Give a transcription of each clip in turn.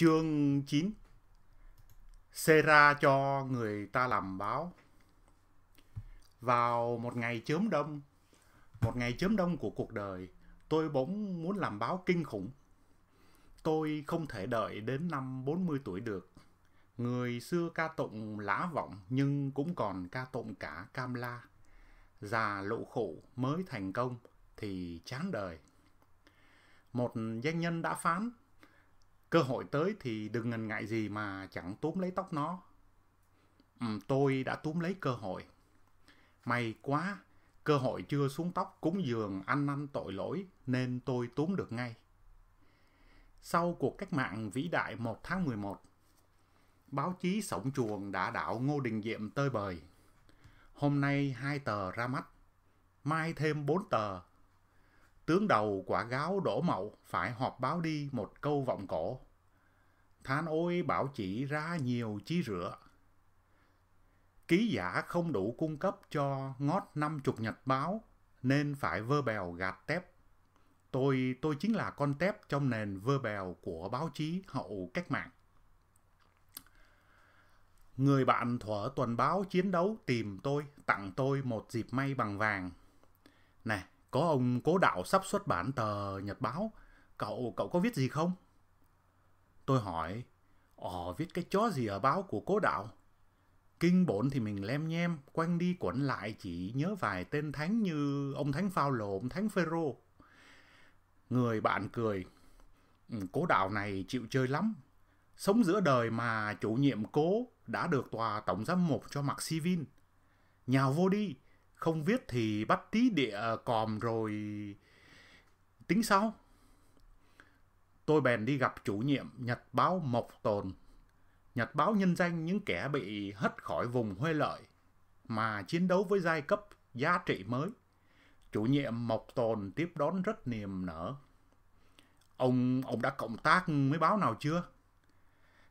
chương 9 ra cho người ta làm báo Vào một ngày chớm đông Một ngày chớm đông của cuộc đời Tôi bỗng muốn làm báo kinh khủng Tôi không thể đợi đến năm 40 tuổi được Người xưa ca tụng lã vọng Nhưng cũng còn ca tụng cả cam la Già lộ khổ mới thành công Thì chán đời Một danh nhân đã phán cơ hội tới thì đừng ngần ngại gì mà chẳng túm lấy tóc nó ừ, tôi đã túm lấy cơ hội may quá cơ hội chưa xuống tóc cúng dường anh năn tội lỗi nên tôi túm được ngay sau cuộc cách mạng vĩ đại 1 tháng 11 báo chí sổng chuồng đã đảo Ngô Đình Diệm tơi bời hôm nay hai tờ ra mắt mai thêm bốn tờ Tướng đầu quả gáo đổ mậu phải họp báo đi một câu vọng cổ. Than ôi bảo chỉ ra nhiều chí rửa. Ký giả không đủ cung cấp cho ngót năm chục nhật báo nên phải vơ bèo gạt tép. Tôi tôi chính là con tép trong nền vơ bèo của báo chí hậu cách mạng. Người bạn thuở tuần báo chiến đấu tìm tôi, tặng tôi một dịp may bằng vàng. Nè, có ông cố đạo sắp xuất bản tờ Nhật Báo. Cậu, cậu có viết gì không? Tôi hỏi, ồ ờ, viết cái chó gì ở à, báo của cố đạo? Kinh bổn thì mình lem nhem, quanh đi quẩn lại chỉ nhớ vài tên thánh như ông Thánh Phao Lồ, ông Thánh Phêrô. Người bạn cười, ừ, cố đạo này chịu chơi lắm. Sống giữa đời mà chủ nhiệm cố đã được tòa tổng giám mục cho mặc si vin. Nhào vô đi, không viết thì bắt tí địa còm rồi tính sau. Tôi bèn đi gặp chủ nhiệm Nhật báo Mộc Tồn. Nhật báo nhân danh những kẻ bị hất khỏi vùng huê lợi mà chiến đấu với giai cấp giá trị mới. Chủ nhiệm Mộc Tồn tiếp đón rất niềm nở. Ông ông đã cộng tác với báo nào chưa?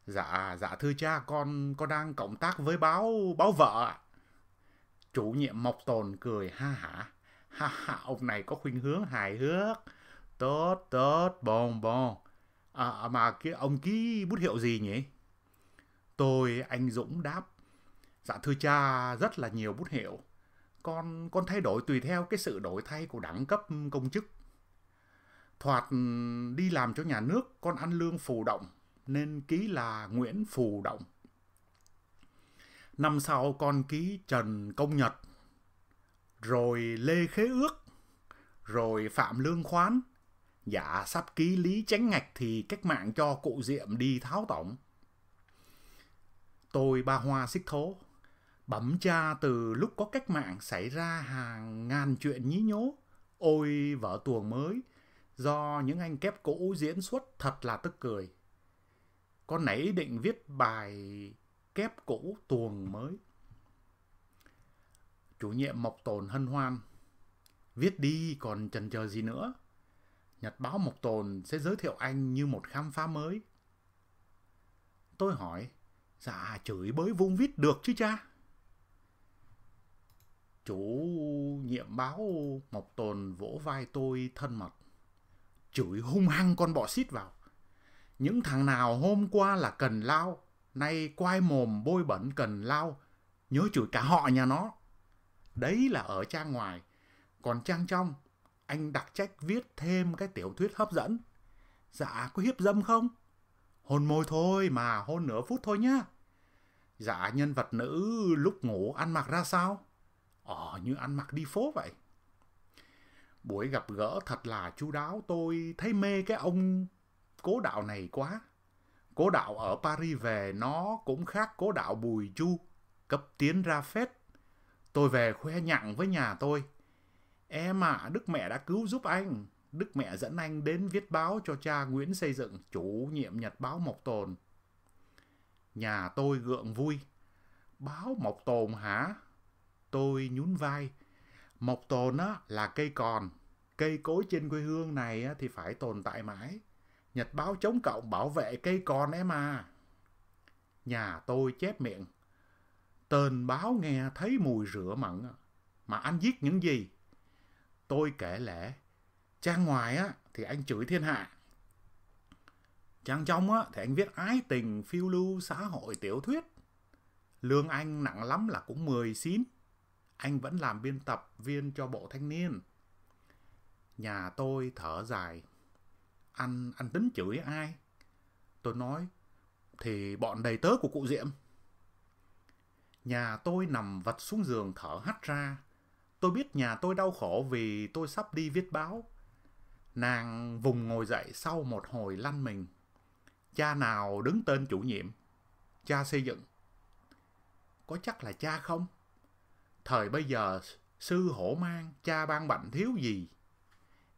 Dạ, dạ thưa cha, con con đang cộng tác với báo báo vợ ạ. À Chủ nhiệm Mộc Tồn cười ha hả. Ha ha, ông này có khuynh hướng hài hước. Tốt, tốt, bon, bon. À, à, mà kia, ông ký bút hiệu gì nhỉ? Tôi, anh Dũng đáp. Dạ thưa cha, rất là nhiều bút hiệu. Con, con thay đổi tùy theo cái sự đổi thay của đẳng cấp công chức. Thoạt đi làm cho nhà nước, con ăn lương phù động, nên ký là Nguyễn Phù Động. Năm sau con ký Trần Công Nhật, rồi Lê Khế Ước, rồi Phạm Lương Khoán. Dạ sắp ký Lý Chánh Ngạch thì cách mạng cho cụ Diệm đi tháo tổng. Tôi ba hoa xích thố, bẩm cha từ lúc có cách mạng xảy ra hàng ngàn chuyện nhí nhố, ôi vợ tuồng mới, do những anh kép cũ diễn xuất thật là tức cười. Con nãy định viết bài kép cũ tuồng mới. Chủ nhiệm Mộc Tồn hân hoan. Viết đi còn chần chờ gì nữa. Nhật báo Mộc Tồn sẽ giới thiệu anh như một khám phá mới. Tôi hỏi, dạ chửi bới vung vít được chứ cha. Chủ nhiệm báo Mộc Tồn vỗ vai tôi thân mật. Chửi hung hăng con bọ xít vào. Những thằng nào hôm qua là cần lao, Nay quai mồm bôi bẩn cần lau, nhớ chửi cả họ nhà nó. Đấy là ở trang ngoài. Còn trang trong, anh đặc trách viết thêm cái tiểu thuyết hấp dẫn. Dạ, có hiếp dâm không? Hôn môi thôi mà, hôn nửa phút thôi nhá. Dạ, nhân vật nữ lúc ngủ ăn mặc ra sao? Ờ, như ăn mặc đi phố vậy. Buổi gặp gỡ thật là chu đáo, tôi thấy mê cái ông cố đạo này quá. Cố đạo ở Paris về nó cũng khác cố đạo Bùi Chu, cấp tiến ra phết. Tôi về khoe nhặng với nhà tôi. Em à, Đức Mẹ đã cứu giúp anh. Đức Mẹ dẫn anh đến viết báo cho cha Nguyễn xây dựng, chủ nhiệm nhật báo Mộc Tồn. Nhà tôi gượng vui. Báo Mộc Tồn hả? Tôi nhún vai. Mộc Tồn á, là cây còn. Cây cối trên quê hương này thì phải tồn tại mãi. Nhật báo chống cộng bảo vệ cây con em à. Nhà tôi chép miệng. Tên báo nghe thấy mùi rửa mặn. Mà anh giết những gì? Tôi kể lẽ. Trang ngoài á, thì anh chửi thiên hạ. Trang trong á, thì anh viết ái tình, phiêu lưu, xã hội, tiểu thuyết. Lương anh nặng lắm là cũng 10 xín. Anh vẫn làm biên tập viên cho bộ thanh niên. Nhà tôi thở dài anh anh tính chửi ai tôi nói thì bọn đầy tớ của cụ diệm nhà tôi nằm vật xuống giường thở hắt ra tôi biết nhà tôi đau khổ vì tôi sắp đi viết báo nàng vùng ngồi dậy sau một hồi lăn mình cha nào đứng tên chủ nhiệm cha xây dựng có chắc là cha không thời bây giờ sư hổ mang cha ban bệnh thiếu gì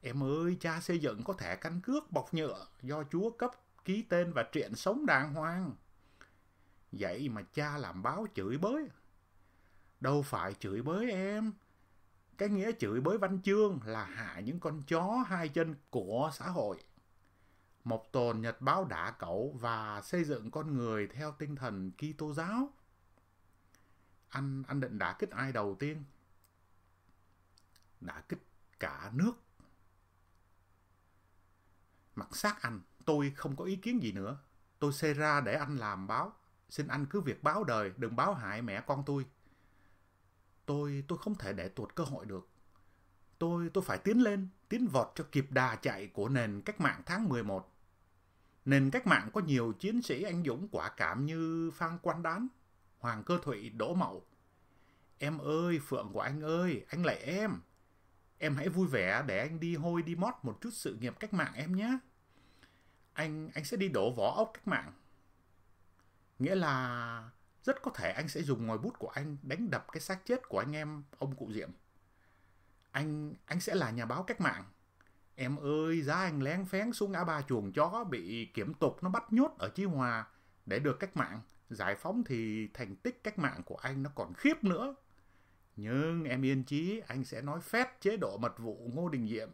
Em ơi, cha xây dựng có thẻ căn cước bọc nhựa do Chúa cấp ký tên và triện sống đàng hoàng. Vậy mà cha làm báo chửi bới. Đâu phải chửi bới em. Cái nghĩa chửi bới văn chương là hạ những con chó hai chân của xã hội. Một tồn nhật báo đả cẩu và xây dựng con người theo tinh thần Kitô giáo. Anh anh định đả kích ai đầu tiên? Đả kích cả nước mặt xác anh, tôi không có ý kiến gì nữa. Tôi xê ra để anh làm báo. Xin anh cứ việc báo đời, đừng báo hại mẹ con tôi. Tôi, tôi không thể để tuột cơ hội được. Tôi, tôi phải tiến lên, tiến vọt cho kịp đà chạy của nền cách mạng tháng 11. Nền cách mạng có nhiều chiến sĩ anh dũng quả cảm như Phan Quang Đán, Hoàng Cơ Thụy, Đỗ Mậu. Em ơi, Phượng của anh ơi, anh lại em. Em hãy vui vẻ để anh đi hôi đi mót một chút sự nghiệp cách mạng em nhé. Anh anh sẽ đi đổ vỏ ốc cách mạng. Nghĩa là rất có thể anh sẽ dùng ngòi bút của anh đánh đập cái xác chết của anh em ông cụ Diệm. Anh anh sẽ là nhà báo cách mạng. Em ơi, giá anh lén phén xuống ngã ba chuồng chó bị kiểm tục nó bắt nhốt ở chí Hòa để được cách mạng. Giải phóng thì thành tích cách mạng của anh nó còn khiếp nữa. Nhưng em yên chí, anh sẽ nói phép chế độ mật vụ Ngô Đình Diệm,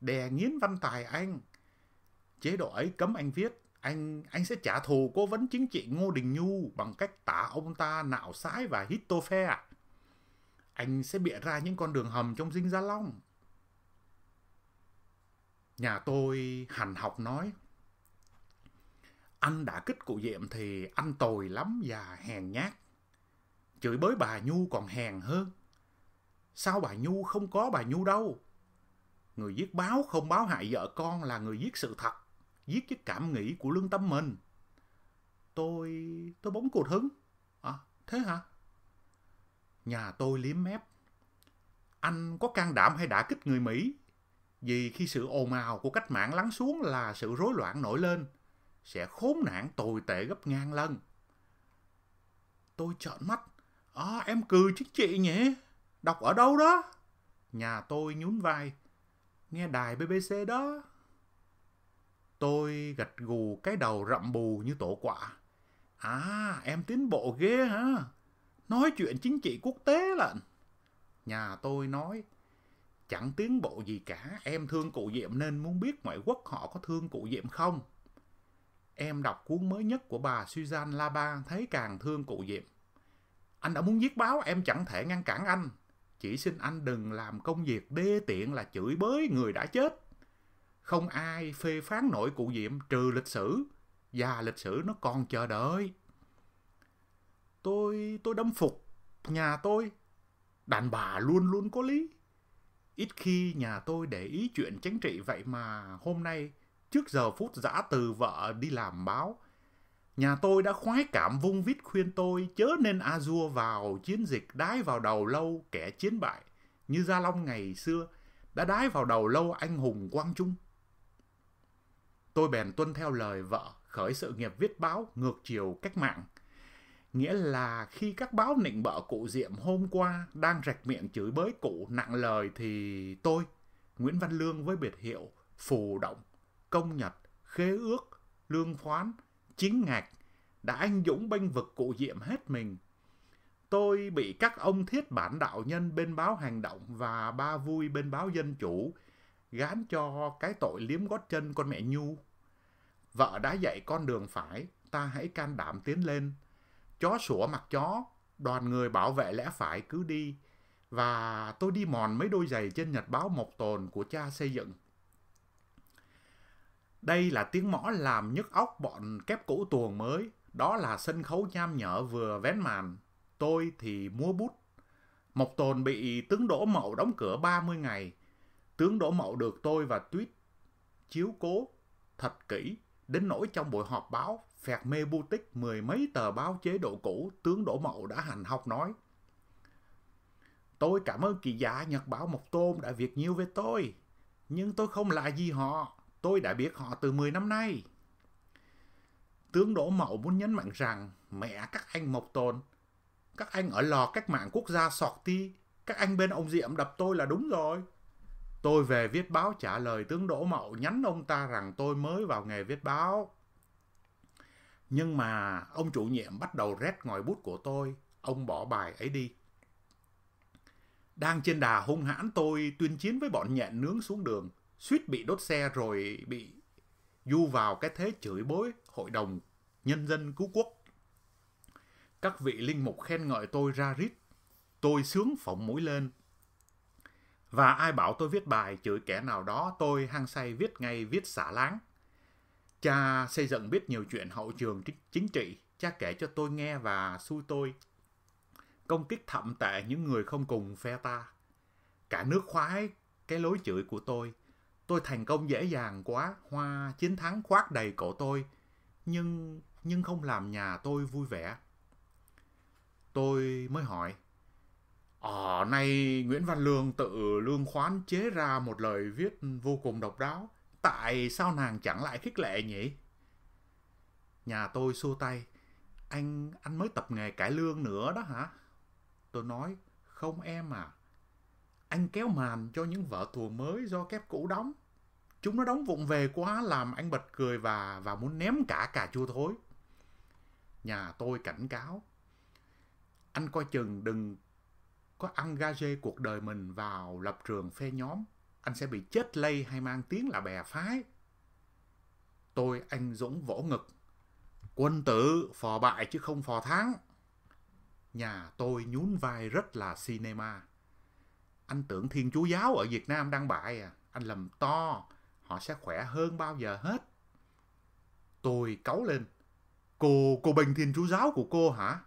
đè nghiến văn tài anh. Chế độ ấy cấm anh viết, anh anh sẽ trả thù cố vấn chính trị Ngô Đình Nhu bằng cách tả ông ta nạo sái và hít tô phe. Anh sẽ bịa ra những con đường hầm trong dinh Gia Long. Nhà tôi hành học nói, anh đã kích cụ Diệm thì anh tồi lắm và hèn nhát. Chửi bới bà Nhu còn hèn hơn. Sao bà Nhu không có bà Nhu đâu? Người giết báo không báo hại vợ con là người giết sự thật, giết cái cảm nghĩ của lương tâm mình. Tôi... tôi bóng cột hứng. À, thế hả? Nhà tôi liếm mép. Anh có can đảm hay đả kích người Mỹ? Vì khi sự ồn ào của cách mạng lắng xuống là sự rối loạn nổi lên, sẽ khốn nạn tồi tệ gấp ngang lần. Tôi trợn mắt, À, em cười chính trị nhỉ? Đọc ở đâu đó? Nhà tôi nhún vai. Nghe đài BBC đó. Tôi gật gù cái đầu rậm bù như tổ quả. À, em tiến bộ ghê hả? Nói chuyện chính trị quốc tế lận. Nhà tôi nói, chẳng tiến bộ gì cả, em thương cụ Diệm nên muốn biết ngoại quốc họ có thương cụ Diệm không? Em đọc cuốn mới nhất của bà Suzanne Laba thấy càng thương cụ Diệm. Anh đã muốn viết báo, em chẳng thể ngăn cản anh. Chỉ xin anh đừng làm công việc đê tiện là chửi bới người đã chết. Không ai phê phán nổi cụ Diệm trừ lịch sử. Và lịch sử nó còn chờ đợi. Tôi, tôi đâm phục nhà tôi. Đàn bà luôn luôn có lý. Ít khi nhà tôi để ý chuyện chính trị vậy mà hôm nay trước giờ phút giã từ vợ đi làm báo Nhà tôi đã khoái cảm vung vít khuyên tôi chớ nên Azure vào chiến dịch đái vào đầu lâu kẻ chiến bại như Gia Long ngày xưa đã đái vào đầu lâu anh hùng Quang Trung. Tôi bèn tuân theo lời vợ khởi sự nghiệp viết báo ngược chiều cách mạng. Nghĩa là khi các báo nịnh bợ cụ Diệm hôm qua đang rạch miệng chửi bới cụ nặng lời thì tôi, Nguyễn Văn Lương với biệt hiệu Phù Động, Công Nhật, Khế Ước, Lương Khoán – chiến ngạc, đã anh dũng bênh vực cụ diệm hết mình. Tôi bị các ông thiết bản đạo nhân bên báo hành động và ba vui bên báo dân chủ gán cho cái tội liếm gót chân con mẹ Nhu. Vợ đã dạy con đường phải, ta hãy can đảm tiến lên. Chó sủa mặt chó, đoàn người bảo vệ lẽ phải cứ đi. Và tôi đi mòn mấy đôi giày trên nhật báo Mộc Tồn của cha xây dựng. Đây là tiếng mõ làm nhức óc bọn kép cũ tuồng mới, đó là sân khấu nham nhở vừa vén màn, tôi thì mua bút. Mộc Tồn bị tướng Đỗ Mậu đóng cửa 30 ngày. Tướng Đỗ Mậu được tôi và Tuyết chiếu cố thật kỹ, đến nỗi trong buổi họp báo phẹt mê bu tích mười mấy tờ báo chế độ cũ, tướng Đỗ Mậu đã hành học nói. Tôi cảm ơn kỳ giả Nhật Bảo Mộc Tôn đã việc nhiều với tôi, nhưng tôi không là gì họ. Tôi đã biết họ từ 10 năm nay. Tướng Đỗ Mậu muốn nhấn mạnh rằng mẹ các anh Mộc Tồn, các anh ở lò cách mạng quốc gia sọt ti, các anh bên ông Diệm đập tôi là đúng rồi. Tôi về viết báo trả lời tướng Đỗ Mậu nhắn ông ta rằng tôi mới vào nghề viết báo. Nhưng mà ông chủ nhiệm bắt đầu rét ngòi bút của tôi, ông bỏ bài ấy đi. Đang trên đà hung hãn tôi tuyên chiến với bọn nhện nướng xuống đường, suýt bị đốt xe rồi bị du vào cái thế chửi bới Hội đồng Nhân dân Cứu Quốc. Các vị linh mục khen ngợi tôi ra rít, tôi sướng phỏng mũi lên. Và ai bảo tôi viết bài chửi kẻ nào đó, tôi hăng say viết ngay viết xả láng. Cha xây dựng biết nhiều chuyện hậu trường chính trị, cha kể cho tôi nghe và xui tôi. Công kích thậm tệ những người không cùng phe ta. Cả nước khoái cái lối chửi của tôi, Tôi thành công dễ dàng quá, hoa chiến thắng khoác đầy cổ tôi, nhưng nhưng không làm nhà tôi vui vẻ. Tôi mới hỏi, ở ờ, nay Nguyễn Văn Lương tự lương khoán chế ra một lời viết vô cùng độc đáo. Tại sao nàng chẳng lại khích lệ nhỉ? Nhà tôi xua tay. Anh, anh mới tập nghề cải lương nữa đó hả? Tôi nói, không em à anh kéo màn cho những vở thùa mới do kép cũ đóng. Chúng nó đóng vụng về quá làm anh bật cười và và muốn ném cả cà chua thối. Nhà tôi cảnh cáo. Anh coi chừng đừng có ăn engage cuộc đời mình vào lập trường phe nhóm. Anh sẽ bị chết lây hay mang tiếng là bè phái. Tôi anh Dũng vỗ ngực. Quân tử phò bại chứ không phò thắng. Nhà tôi nhún vai rất là cinema anh tưởng thiên chúa giáo ở Việt Nam đang bại à, anh lầm to, họ sẽ khỏe hơn bao giờ hết. Tôi cáu lên, cô, cô Bình thiên chúa giáo của cô hả?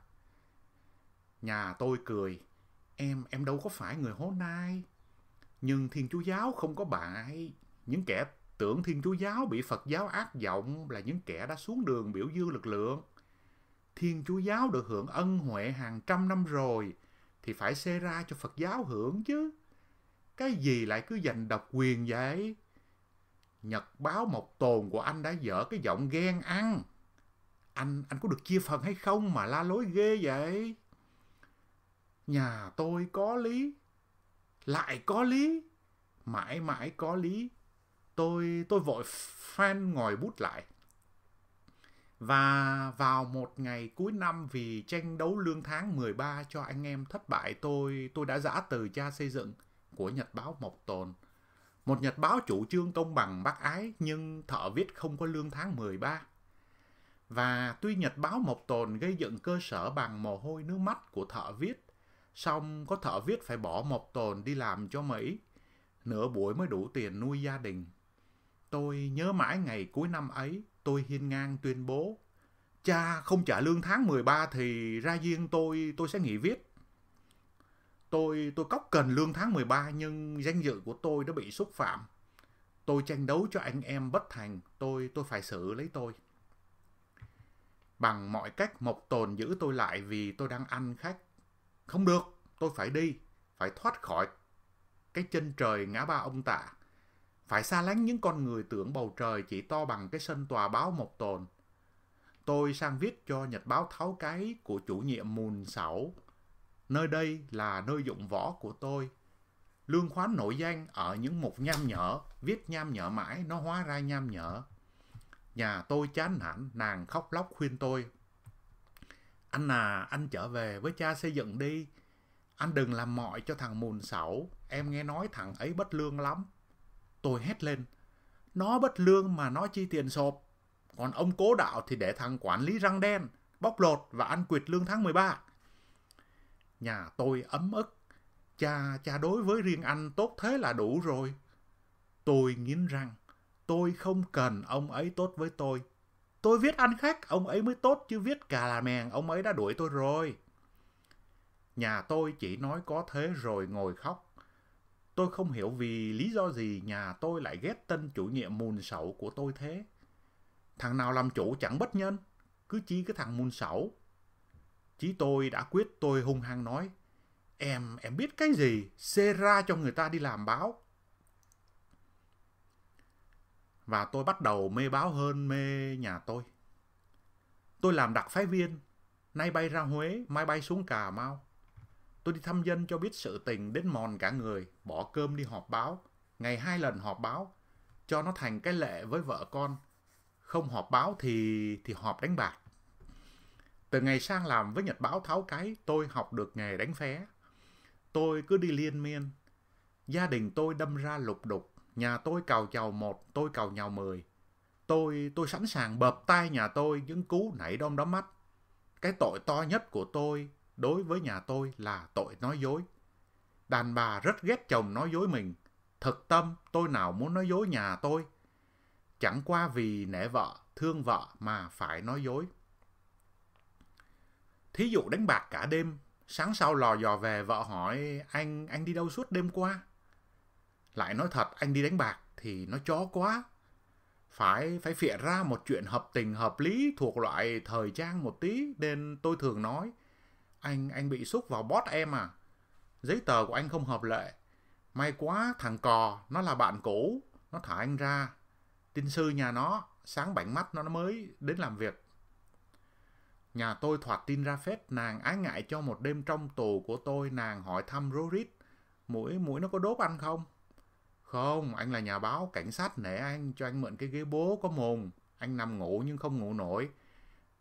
Nhà tôi cười, em, em đâu có phải người hố nai. Nhưng thiên chúa giáo không có bại, những kẻ tưởng thiên chúa giáo bị Phật giáo ác vọng là những kẻ đã xuống đường biểu dương lực lượng. Thiên chúa giáo được hưởng ân huệ hàng trăm năm rồi, thì phải xê ra cho Phật giáo hưởng chứ. Cái gì lại cứ giành độc quyền vậy? Nhật báo Mộc Tồn của anh đã dở cái giọng ghen ăn. Anh, anh có được chia phần hay không mà la lối ghê vậy? Nhà tôi có lý. Lại có lý. Mãi mãi có lý. Tôi, tôi vội fan ngồi bút lại. Và vào một ngày cuối năm vì tranh đấu lương tháng 13 cho anh em thất bại tôi, tôi đã giã từ cha xây dựng của Nhật báo Mộc Tồn. Một Nhật báo chủ trương công bằng bác ái nhưng thợ viết không có lương tháng 13. Và tuy Nhật báo Mộc Tồn gây dựng cơ sở bằng mồ hôi nước mắt của thợ viết, song có thợ viết phải bỏ Mộc Tồn đi làm cho Mỹ, nửa buổi mới đủ tiền nuôi gia đình. Tôi nhớ mãi ngày cuối năm ấy, tôi hiên ngang tuyên bố cha không trả lương tháng 13 thì ra riêng tôi tôi sẽ nghỉ viết tôi tôi cóc cần lương tháng 13 nhưng danh dự của tôi đã bị xúc phạm tôi tranh đấu cho anh em bất thành tôi tôi phải xử lấy tôi bằng mọi cách mộc tồn giữ tôi lại vì tôi đang ăn khách không được tôi phải đi phải thoát khỏi cái chân trời ngã ba ông tạ phải xa lánh những con người tưởng bầu trời chỉ to bằng cái sân tòa báo một tồn. Tôi sang viết cho nhật báo Tháo Cái của chủ nhiệm Mùn Sảo. Nơi đây là nơi dụng võ của tôi. Lương khoán nổi danh ở những mục nham nhở, viết nham nhở mãi nó hóa ra nham nhở. Nhà tôi chán nản, nàng khóc lóc khuyên tôi. Anh à, anh trở về với cha xây dựng đi. Anh đừng làm mọi cho thằng Mùn Sảo, em nghe nói thằng ấy bất lương lắm Tôi hét lên. Nó bất lương mà nó chi tiền sộp. Còn ông cố đạo thì để thằng quản lý răng đen, bóc lột và ăn quyệt lương tháng 13. Nhà tôi ấm ức. Cha, cha đối với riêng anh tốt thế là đủ rồi. Tôi nghiến răng. Tôi không cần ông ấy tốt với tôi. Tôi viết ăn khách, ông ấy mới tốt chứ viết cà là mèn, ông ấy đã đuổi tôi rồi. Nhà tôi chỉ nói có thế rồi ngồi khóc. Tôi không hiểu vì lý do gì nhà tôi lại ghét tân chủ nhiệm mùn sẩu của tôi thế. Thằng nào làm chủ chẳng bất nhân, cứ chi cái thằng mùn sẩu. Chí tôi đã quyết tôi hung hăng nói, em, em biết cái gì, xê ra cho người ta đi làm báo. Và tôi bắt đầu mê báo hơn mê nhà tôi. Tôi làm đặc phái viên, nay bay ra Huế, mai bay xuống Cà Mau. Tôi đi thăm dân cho biết sự tình đến mòn cả người, bỏ cơm đi họp báo. Ngày hai lần họp báo, cho nó thành cái lệ với vợ con. Không họp báo thì thì họp đánh bạc. Từ ngày sang làm với Nhật Báo Tháo Cái, tôi học được nghề đánh phé. Tôi cứ đi liên miên. Gia đình tôi đâm ra lục đục, nhà tôi cào chào một, tôi cào nhào mười. Tôi, tôi sẵn sàng bợp tai nhà tôi những cú nảy đom đóm mắt. Cái tội to nhất của tôi đối với nhà tôi là tội nói dối. Đàn bà rất ghét chồng nói dối mình. Thực tâm tôi nào muốn nói dối nhà tôi. Chẳng qua vì nể vợ, thương vợ mà phải nói dối. Thí dụ đánh bạc cả đêm, sáng sau lò dò về vợ hỏi anh anh đi đâu suốt đêm qua. Lại nói thật anh đi đánh bạc thì nó chó quá. Phải phải phịa ra một chuyện hợp tình hợp lý thuộc loại thời trang một tí nên tôi thường nói anh anh bị xúc vào bót em à giấy tờ của anh không hợp lệ may quá thằng cò nó là bạn cũ nó thả anh ra tin sư nhà nó sáng bảnh mắt nó mới đến làm việc nhà tôi thoạt tin ra phép nàng ái ngại cho một đêm trong tù của tôi nàng hỏi thăm rối mũi mũi nó có đốt anh không không anh là nhà báo cảnh sát nể anh cho anh mượn cái ghế bố có mồm anh nằm ngủ nhưng không ngủ nổi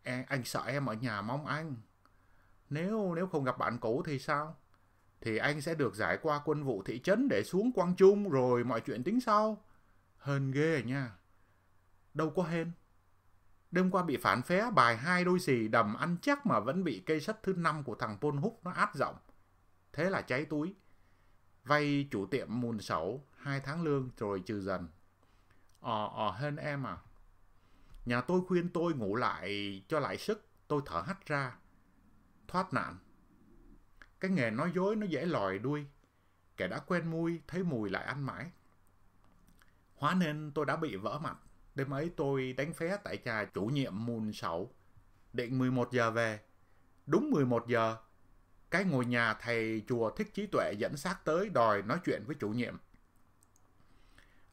anh sợ em ở nhà mong anh nếu nếu không gặp bạn cũ thì sao? Thì anh sẽ được giải qua quân vụ thị trấn để xuống Quang Trung rồi mọi chuyện tính sau. Hên ghê nha. Đâu có hên. Đêm qua bị phản phé bài hai đôi xì đầm ăn chắc mà vẫn bị cây sắt thứ năm của thằng Pôn Húc nó áp rộng. Thế là cháy túi. Vay chủ tiệm mùn sẩu, hai tháng lương rồi trừ dần. Ờ, ờ, hên em à. Nhà tôi khuyên tôi ngủ lại cho lại sức, tôi thở hắt ra thoát nạn. Cái nghề nói dối nó dễ lòi đuôi, kẻ đã quen mùi, thấy mùi lại ăn mãi. Hóa nên tôi đã bị vỡ mặt. Đêm ấy tôi đánh phé tại trà chủ nhiệm mùn 6, định 11 giờ về. Đúng 11 giờ, cái ngôi nhà thầy chùa thích trí tuệ dẫn xác tới đòi nói chuyện với chủ nhiệm.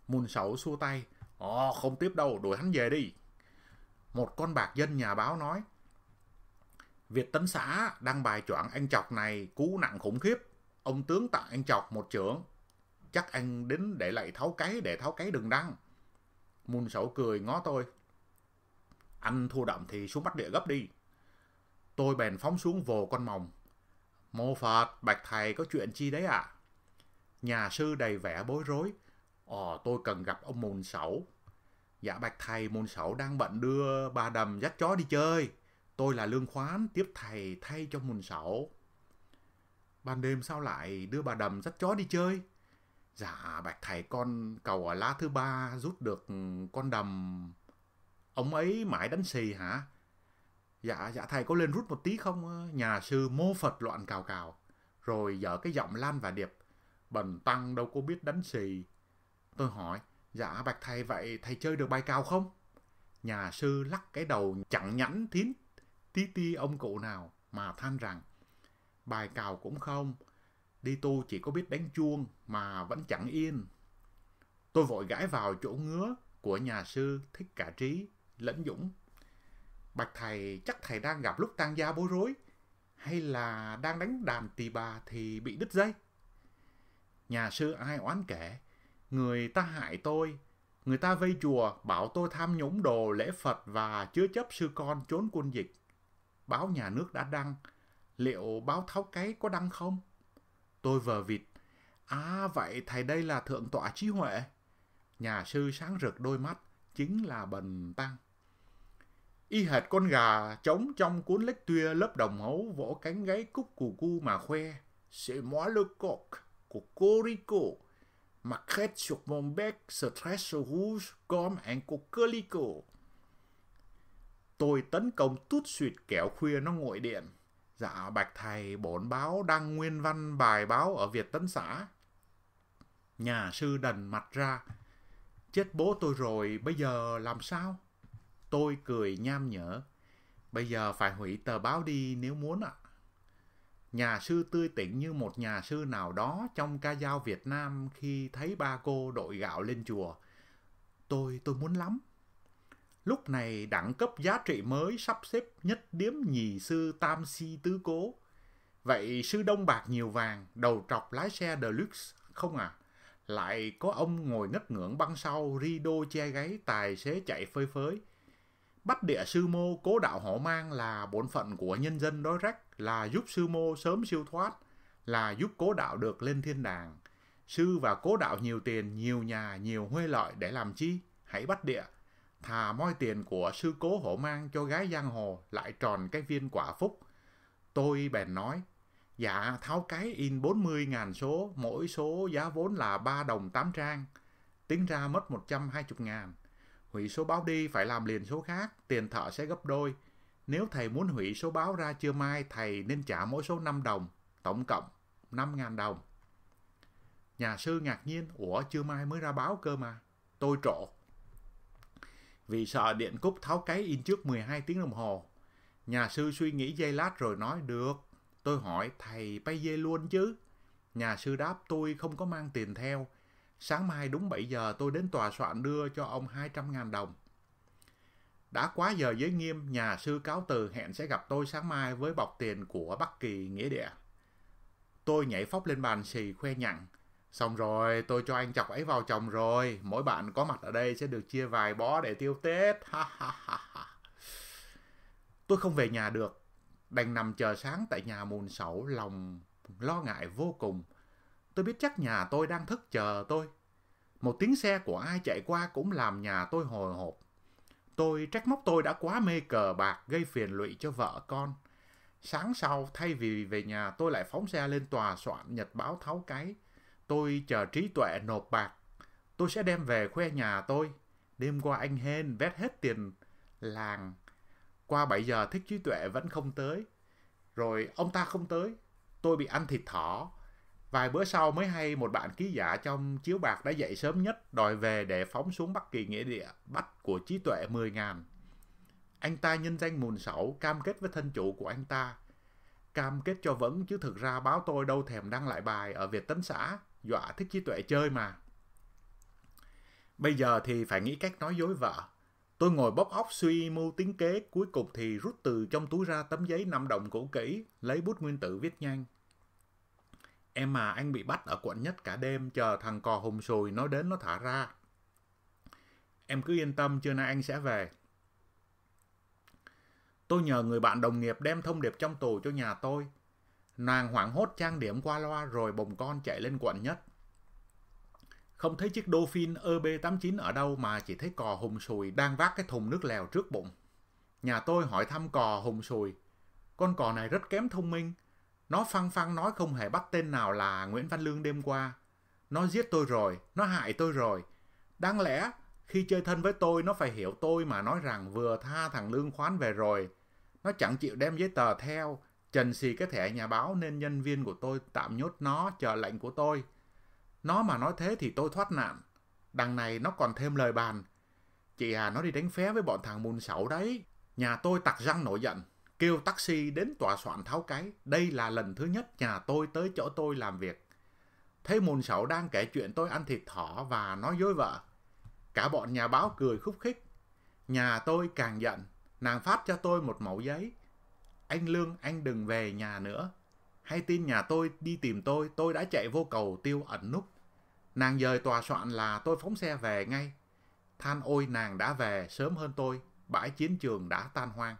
Mùn 6 xua tay, Ồ, không tiếp đâu, đuổi hắn về đi. Một con bạc dân nhà báo nói, Việt Tấn Xã đăng bài chọn anh Chọc này cú nặng khủng khiếp. Ông tướng tặng anh Chọc một trưởng. Chắc anh đến để lại tháo cái để tháo cái đừng đăng. Mùn sẩu cười ngó tôi. Anh thua đậm thì xuống bắt địa gấp đi. Tôi bèn phóng xuống vồ con mòng. Mô Phật, bạch thầy có chuyện chi đấy ạ? À? Nhà sư đầy vẻ bối rối. Ồ, ờ, tôi cần gặp ông Mùn Sẩu. Dạ bạch thầy, Mùn Sẩu đang bận đưa bà đầm dắt chó đi chơi. Tôi là lương khoán tiếp thầy thay cho mùn sáu. Ban đêm sao lại đưa bà đầm dắt chó đi chơi? Dạ bạch thầy con cầu ở lá thứ ba rút được con đầm. Ông ấy mãi đánh xì hả? Dạ, dạ thầy có lên rút một tí không? Nhà sư mô Phật loạn cào cào. Rồi dở cái giọng Lan và Điệp. Bần tăng đâu có biết đánh xì. Tôi hỏi, dạ bạch thầy vậy thầy chơi được bài cao không? Nhà sư lắc cái đầu chẳng nhẫn thiến tí ti ông cụ nào mà than rằng bài cào cũng không, đi tu chỉ có biết đánh chuông mà vẫn chẳng yên. Tôi vội gãi vào chỗ ngứa của nhà sư Thích Cả Trí, Lẫn Dũng. Bạch thầy chắc thầy đang gặp lúc tăng gia bối rối, hay là đang đánh đàn tỳ bà thì bị đứt dây. Nhà sư ai oán kể, người ta hại tôi, người ta vây chùa bảo tôi tham nhũng đồ lễ Phật và chứa chấp sư con trốn quân dịch báo nhà nước đã đăng, liệu báo tháo cái có đăng không? Tôi vờ vịt, à vậy thầy đây là thượng tọa trí huệ. Nhà sư sáng rực đôi mắt, chính là bần tăng. Y hệt con gà trống trong cuốn lách tuya lớp đồng hấu vỗ cánh gáy cúc cù cu mà khoe. sẽ C'est moi le coq, cocorico, ma crête sur mon bec se tresse rouge comme un cocorico. Tôi tấn công tút suyệt kẻo khuya nó ngội điện. Dạ bạch thầy bổn báo đăng nguyên văn bài báo ở Việt Tấn xã. Nhà sư đần mặt ra. Chết bố tôi rồi, bây giờ làm sao? Tôi cười nham nhở. Bây giờ phải hủy tờ báo đi nếu muốn ạ. Nhà sư tươi tỉnh như một nhà sư nào đó trong ca dao Việt Nam khi thấy ba cô đội gạo lên chùa. Tôi, tôi muốn lắm. Lúc này đẳng cấp giá trị mới sắp xếp nhất điếm nhì sư tam si tứ cố. Vậy sư đông bạc nhiều vàng, đầu trọc lái xe Deluxe không à? Lại có ông ngồi ngất ngưỡng băng sau, ri đô che gáy, tài xế chạy phơi phới. Bắt địa sư mô cố đạo hộ mang là bổn phận của nhân dân đói rắc, là giúp sư mô sớm siêu thoát, là giúp cố đạo được lên thiên đàng. Sư và cố đạo nhiều tiền, nhiều nhà, nhiều huê lợi để làm chi? Hãy bắt địa thà moi tiền của sư cố hổ mang cho gái giang hồ lại tròn cái viên quả phúc. Tôi bèn nói, dạ tháo cái in 40.000 số, mỗi số giá vốn là 3 đồng 8 trang, tính ra mất 120 ngàn. Hủy số báo đi phải làm liền số khác, tiền thợ sẽ gấp đôi. Nếu thầy muốn hủy số báo ra chưa mai, thầy nên trả mỗi số 5 đồng, tổng cộng 5.000 đồng. Nhà sư ngạc nhiên, ủa trưa mai mới ra báo cơ mà. Tôi trộn vì sợ Điện Cúc tháo cái in trước 12 tiếng đồng hồ. Nhà sư suy nghĩ giây lát rồi nói được. Tôi hỏi thầy bay dê luôn chứ. Nhà sư đáp tôi không có mang tiền theo. Sáng mai đúng 7 giờ tôi đến tòa soạn đưa cho ông 200.000 đồng. Đã quá giờ giới nghiêm, nhà sư cáo từ hẹn sẽ gặp tôi sáng mai với bọc tiền của Bắc Kỳ Nghĩa Địa. Tôi nhảy phóc lên bàn xì khoe nhặn. Xong rồi, tôi cho anh chọc ấy vào chồng rồi. Mỗi bạn có mặt ở đây sẽ được chia vài bó để tiêu Tết. Ha ha ha ha. Tôi không về nhà được. Đành nằm chờ sáng tại nhà mùn sẩu lòng lo ngại vô cùng. Tôi biết chắc nhà tôi đang thức chờ tôi. Một tiếng xe của ai chạy qua cũng làm nhà tôi hồi hộp. Tôi trách móc tôi đã quá mê cờ bạc gây phiền lụy cho vợ con. Sáng sau, thay vì về nhà, tôi lại phóng xe lên tòa soạn nhật báo tháo cái Tôi chờ trí tuệ nộp bạc. Tôi sẽ đem về khoe nhà tôi. Đêm qua anh hên vét hết tiền làng. Qua 7 giờ thích trí tuệ vẫn không tới. Rồi ông ta không tới. Tôi bị ăn thịt thỏ. Vài bữa sau mới hay một bạn ký giả trong chiếu bạc đã dậy sớm nhất đòi về để phóng xuống Bắc Kỳ Nghĩa Địa bắt của trí tuệ 10 ngàn. Anh ta nhân danh mùn sẩu cam kết với thân chủ của anh ta. Cam kết cho vẫn chứ thực ra báo tôi đâu thèm đăng lại bài ở Việt Tấn xã dọa thích trí tuệ chơi mà bây giờ thì phải nghĩ cách nói dối vợ tôi ngồi bóc óc suy mưu tính kế cuối cùng thì rút từ trong túi ra tấm giấy 5 đồng cũ kỹ lấy bút nguyên tử viết nhanh em mà anh bị bắt ở quận nhất cả đêm chờ thằng cò hùng sùi nói đến nó thả ra em cứ yên tâm trưa nay anh sẽ về tôi nhờ người bạn đồng nghiệp đem thông điệp trong tù cho nhà tôi Nàng hoảng hốt trang điểm qua loa rồi bồng con chạy lên quận nhất. Không thấy chiếc đô phin EB89 ở đâu mà chỉ thấy cò hùng sùi đang vác cái thùng nước lèo trước bụng. Nhà tôi hỏi thăm cò hùng sùi. Con cò này rất kém thông minh. Nó phăng phăng nói không hề bắt tên nào là Nguyễn Văn Lương đêm qua. Nó giết tôi rồi, nó hại tôi rồi. Đáng lẽ khi chơi thân với tôi nó phải hiểu tôi mà nói rằng vừa tha thằng Lương khoán về rồi. Nó chẳng chịu đem giấy tờ theo, Trần xì cái thẻ nhà báo nên nhân viên của tôi tạm nhốt nó chờ lệnh của tôi. Nó mà nói thế thì tôi thoát nạn. Đằng này nó còn thêm lời bàn. Chị à, nó đi đánh phé với bọn thằng mùn sậu đấy. Nhà tôi tặc răng nổi giận. Kêu taxi đến tòa soạn tháo cái. Đây là lần thứ nhất nhà tôi tới chỗ tôi làm việc. Thấy mùn sậu đang kể chuyện tôi ăn thịt thỏ và nói dối vợ. Cả bọn nhà báo cười khúc khích. Nhà tôi càng giận. Nàng phát cho tôi một mẫu giấy anh Lương anh đừng về nhà nữa. Hay tin nhà tôi đi tìm tôi, tôi đã chạy vô cầu tiêu ẩn núp. Nàng dời tòa soạn là tôi phóng xe về ngay. Than ôi nàng đã về sớm hơn tôi, bãi chiến trường đã tan hoang.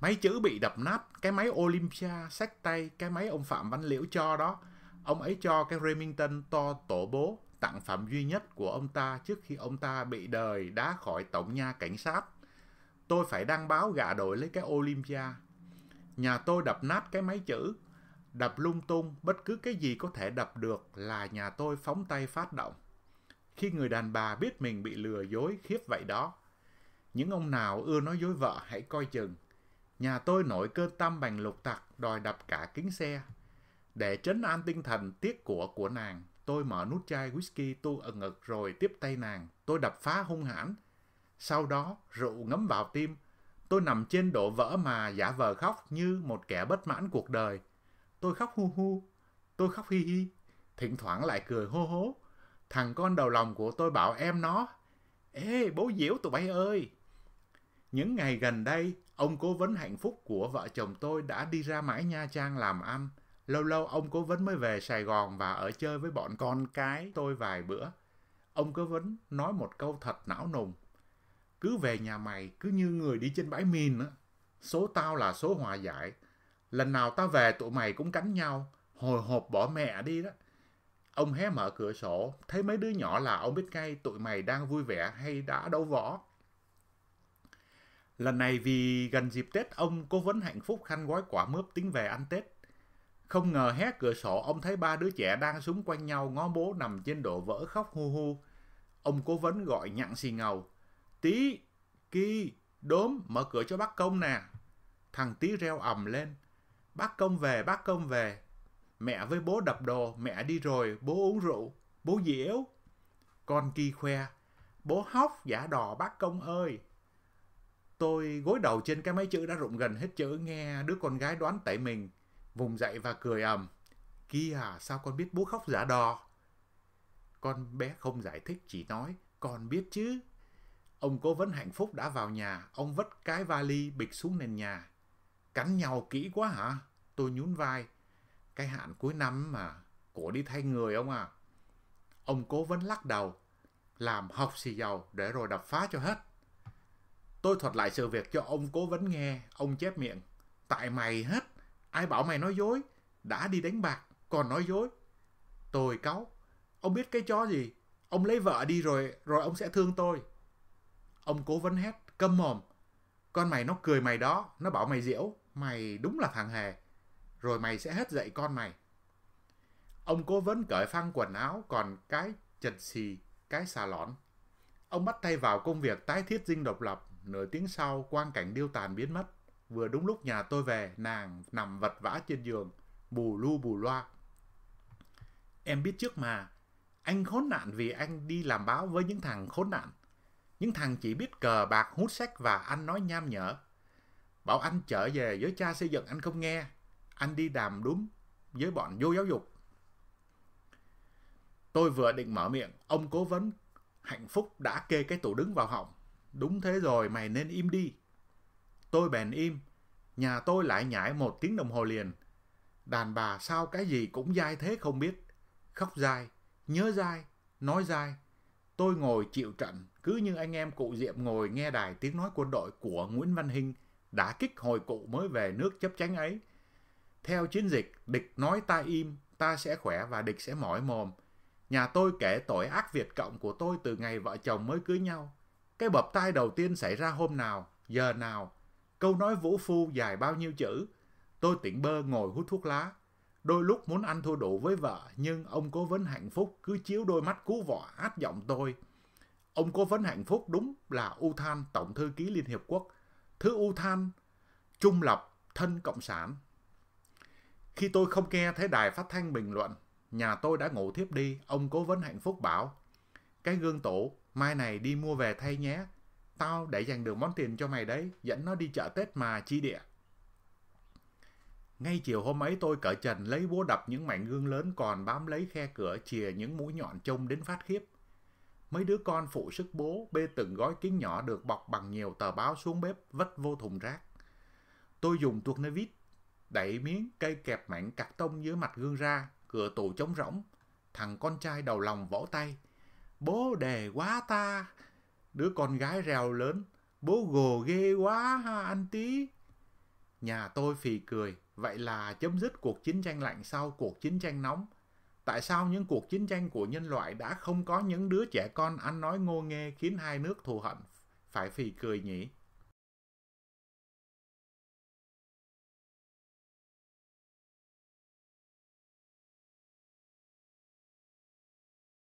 Máy chữ bị đập nát, cái máy Olympia sách tay, cái máy ông Phạm Văn Liễu cho đó. Ông ấy cho cái Remington to tổ bố, tặng phẩm duy nhất của ông ta trước khi ông ta bị đời đá khỏi tổng nha cảnh sát. Tôi phải đăng báo gạ đội lấy cái Olympia. Nhà tôi đập nát cái máy chữ, đập lung tung, bất cứ cái gì có thể đập được là nhà tôi phóng tay phát động. Khi người đàn bà biết mình bị lừa dối khiếp vậy đó, những ông nào ưa nói dối vợ hãy coi chừng. Nhà tôi nổi cơn tâm bằng lục tặc đòi đập cả kính xe. Để trấn an tinh thần tiếc của của nàng, tôi mở nút chai whisky tu ở ngực rồi tiếp tay nàng. Tôi đập phá hung hãn, sau đó, rượu ngấm vào tim. Tôi nằm trên đổ vỡ mà giả vờ khóc như một kẻ bất mãn cuộc đời. Tôi khóc hu hu, tôi khóc hi hi, thỉnh thoảng lại cười hô hố. Thằng con đầu lòng của tôi bảo em nó, Ê, bố diễu tụi bay ơi! Những ngày gần đây, ông cố vấn hạnh phúc của vợ chồng tôi đã đi ra mãi Nha Trang làm ăn. Lâu lâu ông cố vấn mới về Sài Gòn và ở chơi với bọn con cái tôi vài bữa. Ông cố vấn nói một câu thật não nùng cứ về nhà mày cứ như người đi trên bãi mìn á số tao là số hòa giải lần nào tao về tụi mày cũng cánh nhau hồi hộp bỏ mẹ đi đó ông hé mở cửa sổ thấy mấy đứa nhỏ là ông biết ngay tụi mày đang vui vẻ hay đã đấu võ lần này vì gần dịp tết ông cố vấn hạnh phúc khăn gói quả mướp tính về ăn tết không ngờ hé cửa sổ ông thấy ba đứa trẻ đang súng quanh nhau ngó bố nằm trên đổ vỡ khóc hu hu ông cố vấn gọi nhặng xì ngầu Tí, Ki, đốm mở cửa cho bác công nè. Thằng tí reo ầm lên. Bác công về, bác công về. Mẹ với bố đập đồ, mẹ đi rồi, bố uống rượu, bố diễu. Con Ki khoe. Bố hóc giả đò bác công ơi. Tôi gối đầu trên cái máy chữ đã rụng gần hết chữ nghe đứa con gái đoán tại mình. Vùng dậy và cười ầm. kia à, sao con biết bố khóc giả đò? Con bé không giải thích, chỉ nói, con biết chứ. Ông cố vấn hạnh phúc đã vào nhà, ông vất cái vali bịch xuống nền nhà. Cắn nhau kỹ quá hả? Tôi nhún vai. Cái hạn cuối năm mà, cổ đi thay người ông à. Ông cố vấn lắc đầu, làm học xì dầu để rồi đập phá cho hết. Tôi thuật lại sự việc cho ông cố vấn nghe, ông chép miệng. Tại mày hết, ai bảo mày nói dối, đã đi đánh bạc, còn nói dối. Tôi cáu, ông biết cái chó gì, ông lấy vợ đi rồi, rồi ông sẽ thương tôi. Ông cố vấn hét, câm mồm. Con mày nó cười mày đó, nó bảo mày diễu, mày đúng là thằng hề. Rồi mày sẽ hết dạy con mày. Ông cố vấn cởi phăng quần áo, còn cái chật xì, cái xà lõn. Ông bắt tay vào công việc tái thiết dinh độc lập, nửa tiếng sau quang cảnh điêu tàn biến mất. Vừa đúng lúc nhà tôi về, nàng nằm vật vã trên giường, bù lu bù loa. Em biết trước mà, anh khốn nạn vì anh đi làm báo với những thằng khốn nạn. Những thằng chỉ biết cờ bạc hút sách và anh nói nham nhở. Bảo anh trở về với cha xây dựng anh không nghe. Anh đi đàm đúng với bọn vô giáo dục. Tôi vừa định mở miệng, ông cố vấn hạnh phúc đã kê cái tủ đứng vào họng. Đúng thế rồi, mày nên im đi. Tôi bèn im, nhà tôi lại nhảy một tiếng đồng hồ liền. Đàn bà sao cái gì cũng dai thế không biết. Khóc dai, nhớ dai, nói dai, Tôi ngồi chịu trận, cứ như anh em cụ Diệm ngồi nghe đài tiếng nói quân đội của Nguyễn Văn Hinh đã kích hồi cụ mới về nước chấp chánh ấy. Theo chiến dịch, địch nói ta im, ta sẽ khỏe và địch sẽ mỏi mồm. Nhà tôi kể tội ác Việt Cộng của tôi từ ngày vợ chồng mới cưới nhau. Cái bập tai đầu tiên xảy ra hôm nào, giờ nào. Câu nói vũ phu dài bao nhiêu chữ. Tôi tỉnh bơ ngồi hút thuốc lá, Đôi lúc muốn ăn thua đủ với vợ, nhưng ông cố vấn hạnh phúc cứ chiếu đôi mắt cú vỏ át giọng tôi. Ông cố vấn hạnh phúc đúng là U Than, Tổng Thư ký Liên Hiệp Quốc. Thứ U Than, trung lập, thân cộng sản. Khi tôi không nghe thấy đài phát thanh bình luận, nhà tôi đã ngủ thiếp đi, ông cố vấn hạnh phúc bảo. Cái gương tủ mai này đi mua về thay nhé. Tao để dành được món tiền cho mày đấy, dẫn nó đi chợ Tết mà chi địa. Ngay chiều hôm ấy tôi cởi trần lấy búa đập những mảnh gương lớn còn bám lấy khe cửa chìa những mũi nhọn trông đến phát khiếp. Mấy đứa con phụ sức bố bê từng gói kính nhỏ được bọc bằng nhiều tờ báo xuống bếp vất vô thùng rác. Tôi dùng tuột nơi vít, đẩy miếng cây kẹp mảnh cạc tông dưới mặt gương ra, cửa tủ trống rỗng. Thằng con trai đầu lòng vỗ tay. Bố đề quá ta! Đứa con gái rèo lớn. Bố gồ ghê quá ha anh tí! Nhà tôi phì cười Vậy là chấm dứt cuộc chiến tranh lạnh sau cuộc chiến tranh nóng. Tại sao những cuộc chiến tranh của nhân loại đã không có những đứa trẻ con ăn nói ngô nghê khiến hai nước thù hận phải phì cười nhỉ?